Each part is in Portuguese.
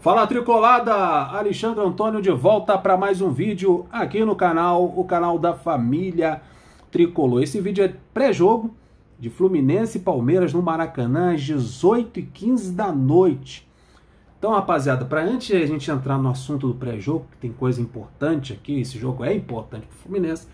Fala tricolada, Alexandre Antônio de volta para mais um vídeo aqui no canal, o canal da família Tricolor. Esse vídeo é pré-jogo de Fluminense e Palmeiras no Maracanã às 18h15 da noite. Então, rapaziada, para antes de a gente entrar no assunto do pré-jogo, que tem coisa importante aqui, esse jogo é importante para o Fluminense,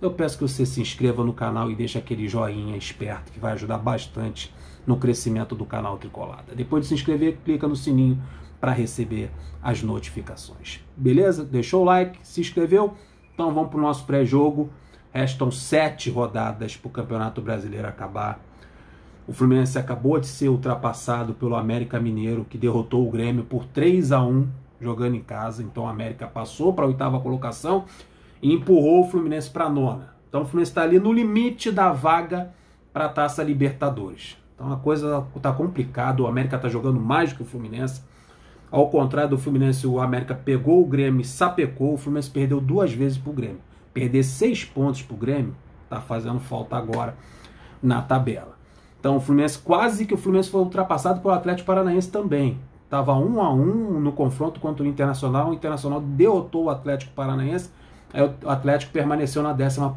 eu peço que você se inscreva no canal e deixe aquele joinha esperto que vai ajudar bastante no crescimento do canal Tricolada. Depois de se inscrever, clica no sininho para receber as notificações. Beleza? Deixou o like, se inscreveu? Então vamos para o nosso pré-jogo. Restam sete rodadas para o Campeonato Brasileiro acabar. O Fluminense acabou de ser ultrapassado pelo América Mineiro, que derrotou o Grêmio por 3 a 1 jogando em casa. Então o América passou para a oitava colocação e empurrou o Fluminense para a nona. Então o Fluminense está ali no limite da vaga para a Taça Libertadores. Então a coisa tá complicada, o América tá jogando mais do que o Fluminense. Ao contrário do Fluminense, o América pegou o Grêmio, sapecou, o Fluminense perdeu duas vezes pro Grêmio. Perder seis pontos pro Grêmio tá fazendo falta agora na tabela. Então o Fluminense quase que o Fluminense foi ultrapassado pelo Atlético Paranaense também. Tava um a um no confronto contra o Internacional, o Internacional derrotou o Atlético Paranaense, aí o Atlético permaneceu na décima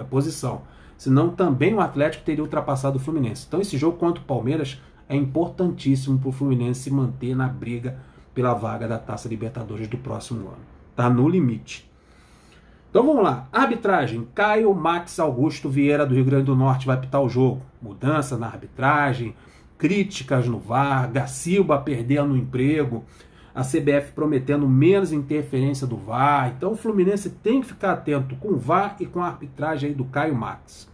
eh, posição senão também o Atlético teria ultrapassado o Fluminense. Então esse jogo contra o Palmeiras é importantíssimo para o Fluminense se manter na briga pela vaga da Taça Libertadores do próximo ano. Tá no limite. Então vamos lá. Arbitragem. Caio Max Augusto Vieira do Rio Grande do Norte vai apitar o jogo. Mudança na arbitragem, críticas no VAR, Gacilba perdendo o emprego, a CBF prometendo menos interferência do VAR. Então o Fluminense tem que ficar atento com o VAR e com a arbitragem aí do Caio Max.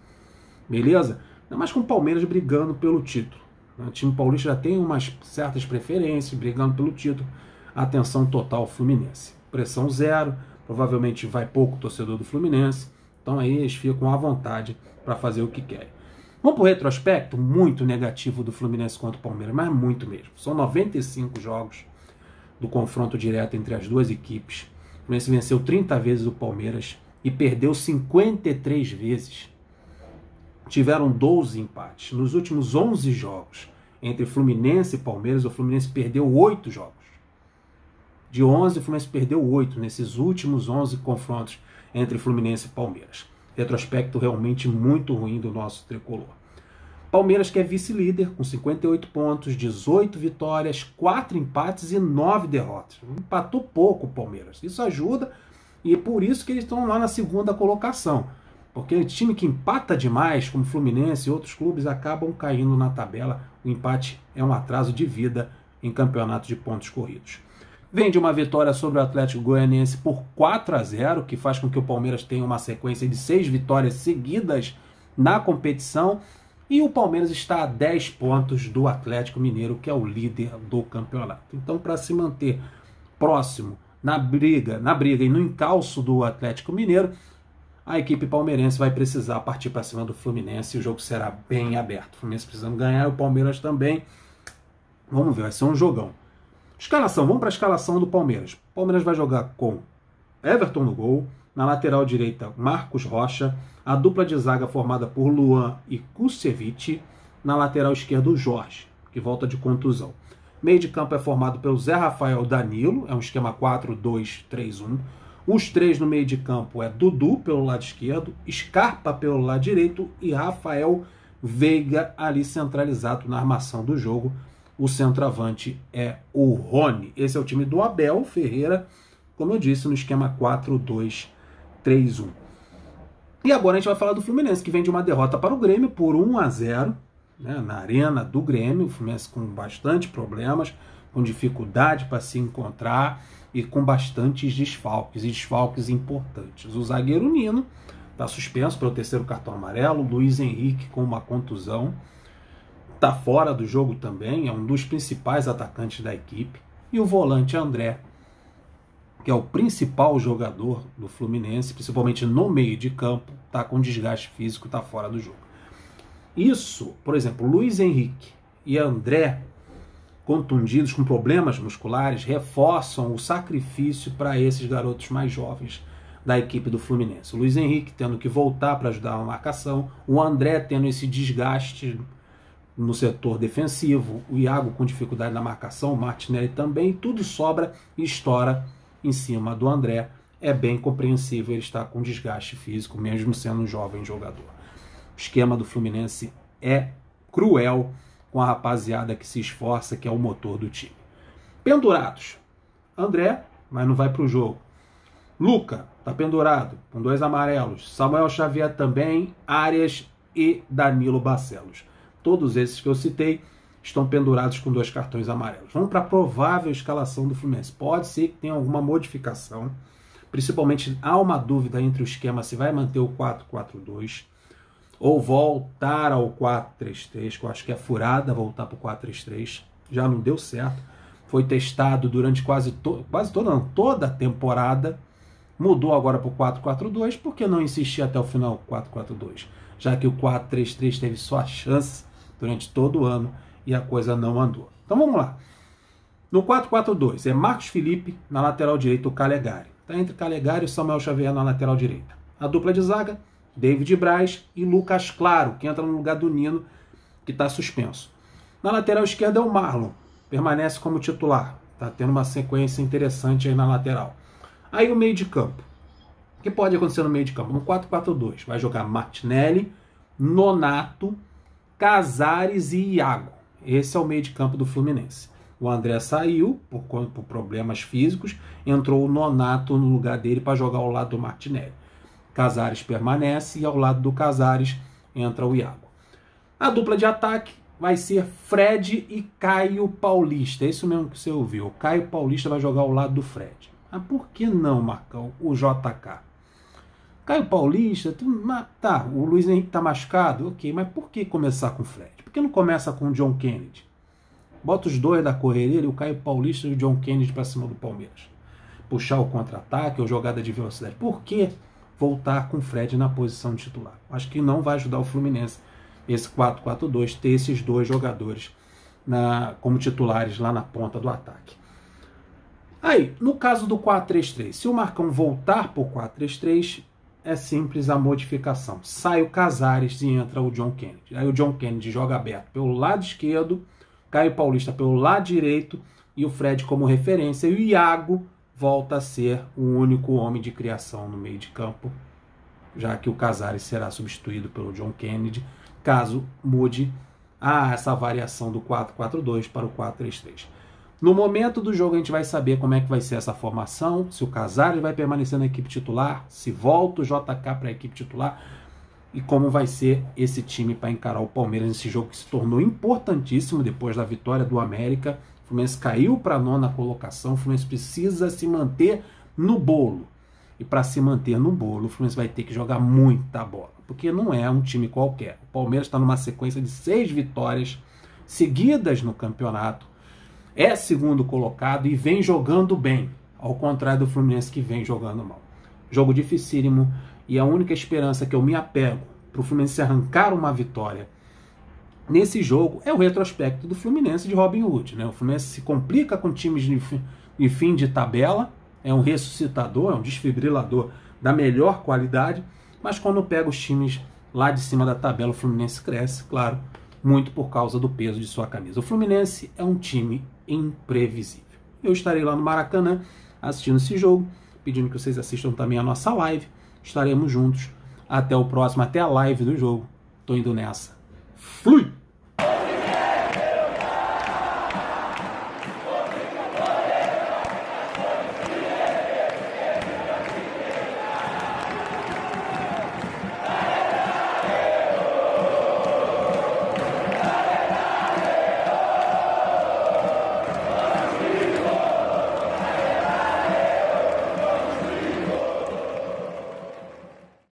Beleza? Ainda mais com o Palmeiras brigando pelo título. Né? O time paulista já tem umas certas preferências, brigando pelo título. Atenção total Fluminense. Pressão zero, provavelmente vai pouco torcedor do Fluminense. Então aí eles ficam à vontade para fazer o que querem. Vamos para o retrospecto, muito negativo do Fluminense contra o Palmeiras, mas muito mesmo. São 95 jogos do confronto direto entre as duas equipes. O Fluminense venceu 30 vezes o Palmeiras e perdeu 53 vezes tiveram 12 empates. Nos últimos 11 jogos entre Fluminense e Palmeiras, o Fluminense perdeu 8 jogos. De 11, o Fluminense perdeu 8 nesses últimos 11 confrontos entre Fluminense e Palmeiras. Retrospecto realmente muito ruim do nosso tricolor. Palmeiras que é vice-líder com 58 pontos, 18 vitórias, 4 empates e 9 derrotas. Empatou pouco o Palmeiras. Isso ajuda e é por isso que eles estão lá na segunda colocação. Porque time que empata demais, como Fluminense e outros clubes, acabam caindo na tabela. O empate é um atraso de vida em campeonato de pontos corridos. Vem de uma vitória sobre o Atlético Goianiense por 4 a 0, que faz com que o Palmeiras tenha uma sequência de seis vitórias seguidas na competição. E o Palmeiras está a 10 pontos do Atlético Mineiro, que é o líder do campeonato. Então, para se manter próximo na briga, na briga e no encalço do Atlético Mineiro, a equipe palmeirense vai precisar partir para cima do Fluminense e o jogo será bem aberto. O Fluminense precisando ganhar, o Palmeiras também. Vamos ver, vai ser um jogão. Escalação, vamos para a escalação do Palmeiras. O Palmeiras vai jogar com Everton no gol, na lateral direita Marcos Rocha, a dupla de zaga formada por Luan e Kusevich, na lateral esquerda o Jorge, que volta de contusão. Meio de campo é formado pelo Zé Rafael Danilo, é um esquema 4-2-3-1. Os três no meio de campo é Dudu pelo lado esquerdo, Scarpa pelo lado direito e Rafael Veiga ali centralizado na armação do jogo. O centroavante é o Rony. Esse é o time do Abel Ferreira, como eu disse, no esquema 4-2-3-1. E agora a gente vai falar do Fluminense, que vem de uma derrota para o Grêmio por 1 a 0 né, na arena do Grêmio. O Fluminense com bastante problemas, com dificuldade para se encontrar e com bastantes desfalques, e desfalques importantes. O zagueiro Nino está suspenso pelo terceiro cartão amarelo, Luiz Henrique com uma contusão, está fora do jogo também, é um dos principais atacantes da equipe, e o volante André, que é o principal jogador do Fluminense, principalmente no meio de campo, está com desgaste físico, está fora do jogo. Isso, por exemplo, Luiz Henrique e André contundidos, com problemas musculares, reforçam o sacrifício para esses garotos mais jovens da equipe do Fluminense. O Luiz Henrique tendo que voltar para ajudar a marcação, o André tendo esse desgaste no setor defensivo, o Iago com dificuldade na marcação, o Martinelli também, tudo sobra e estoura em cima do André. É bem compreensível ele estar com desgaste físico, mesmo sendo um jovem jogador. O esquema do Fluminense é cruel com a rapaziada que se esforça, que é o motor do time. Pendurados. André, mas não vai para o jogo. Luca, tá pendurado, com dois amarelos. Samuel Xavier também, Arias e Danilo Barcelos. Todos esses que eu citei estão pendurados com dois cartões amarelos. Vamos para a provável escalação do Fluminense. Pode ser que tenha alguma modificação. Principalmente há uma dúvida entre o esquema se vai manter o 4-4-2 ou voltar ao 4-3-3, que eu acho que é furada voltar para o 4-3-3, já não deu certo. Foi testado durante quase, to quase toda, não, toda a temporada, mudou agora para o 4-4-2, porque não insistir até o final 4-4-2, já que o 4-3-3 teve sua chance durante todo o ano e a coisa não andou. Então vamos lá. No 4-4-2 é Marcos Felipe na lateral direita, o Calegari. Está entre Calegari e Samuel Xavier na lateral direita. A dupla de zaga, David Braz e Lucas Claro, que entra no lugar do Nino, que está suspenso. Na lateral esquerda é o Marlon, permanece como titular. Está tendo uma sequência interessante aí na lateral. Aí o meio de campo. O que pode acontecer no meio de campo? No 4-4-2. Vai jogar Martinelli, Nonato, Casares e Iago. Esse é o meio de campo do Fluminense. O André saiu por, por problemas físicos, entrou o Nonato no lugar dele para jogar ao lado do Martinelli. Casares permanece e ao lado do Casares entra o Iago. A dupla de ataque vai ser Fred e Caio Paulista. É isso mesmo que você ouviu. O Caio Paulista vai jogar ao lado do Fred. Mas por que não, Marcão, o JK? Caio Paulista, tu, tá, o Luiz Henrique tá machucado, ok, mas por que começar com o Fred? Por que não começa com o John Kennedy? Bota os dois da correria, o Caio Paulista e o John Kennedy para cima do Palmeiras. Puxar o contra-ataque ou jogada de velocidade. Por que voltar com o Fred na posição de titular. Acho que não vai ajudar o Fluminense esse 4-4-2 ter esses dois jogadores na, como titulares lá na ponta do ataque. Aí, no caso do 4-3-3, se o Marcão voltar para o 4-3-3, é simples a modificação. Sai o Casares e entra o John Kennedy. Aí o John Kennedy joga aberto pelo lado esquerdo, Caio Paulista pelo lado direito e o Fred como referência e o Iago volta a ser o único homem de criação no meio de campo, já que o Casares será substituído pelo John Kennedy, caso mude a essa variação do 4-4-2 para o 4-3-3. No momento do jogo a gente vai saber como é que vai ser essa formação, se o Casares vai permanecer na equipe titular, se volta o JK para a equipe titular e como vai ser esse time para encarar o Palmeiras nesse jogo que se tornou importantíssimo depois da vitória do América o Fluminense caiu para a nona colocação, o Fluminense precisa se manter no bolo. E para se manter no bolo, o Fluminense vai ter que jogar muita bola, porque não é um time qualquer. O Palmeiras está numa sequência de seis vitórias seguidas no campeonato, é segundo colocado e vem jogando bem, ao contrário do Fluminense que vem jogando mal. Jogo dificílimo e a única esperança que eu me apego para o Fluminense arrancar uma vitória nesse jogo é o retrospecto do Fluminense de Robin Hood. Né? O Fluminense se complica com times de, de fim de tabela, é um ressuscitador, é um desfibrilador da melhor qualidade, mas quando pega os times lá de cima da tabela, o Fluminense cresce, claro, muito por causa do peso de sua camisa. O Fluminense é um time imprevisível. Eu estarei lá no Maracanã assistindo esse jogo, pedindo que vocês assistam também a nossa live. Estaremos juntos. Até o próximo, até a live do jogo. Tô indo nessa. Fui!